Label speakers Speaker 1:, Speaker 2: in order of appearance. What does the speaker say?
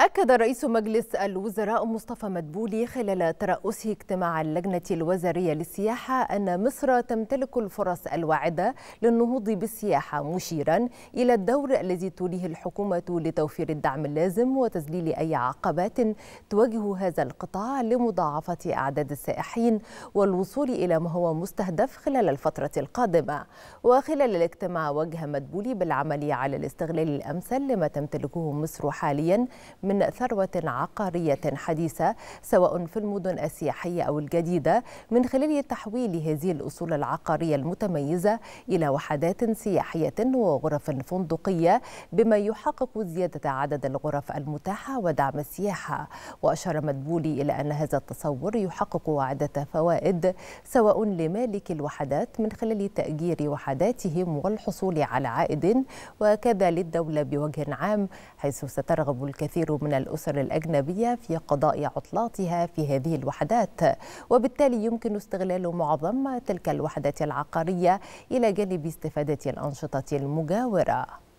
Speaker 1: أكد رئيس مجلس الوزراء مصطفى مدبولي خلال ترأسه اجتماع اللجنة الوزارية للسياحة أن مصر تمتلك الفرص الواعدة للنهوض بالسياحة مشيرا إلى الدور الذي توليه الحكومة لتوفير الدعم اللازم وتذليل أي عقبات تواجه هذا القطاع لمضاعفة أعداد السائحين والوصول إلى ما هو مستهدف خلال الفترة القادمة وخلال الاجتماع وجه مدبولي بالعمل على الاستغلال الأمثل لما تمتلكه مصر حاليا من ثروة عقارية حديثة سواء في المدن السياحية أو الجديدة من خلال تحويل هذه الأصول العقارية المتميزة إلى وحدات سياحية وغرف فندقية بما يحقق زيادة عدد الغرف المتاحة ودعم السياحة وأشار مدبولي إلى أن هذا التصور يحقق عدة فوائد سواء لمالك الوحدات من خلال تأجير وحداتهم والحصول على عائد وكذا للدولة بوجه عام حيث سترغب الكثير من الأسر الأجنبية في قضاء عطلاتها في هذه الوحدات وبالتالي يمكن استغلال معظم تلك الوحدات العقارية إلى جانب استفادة الأنشطة المجاورة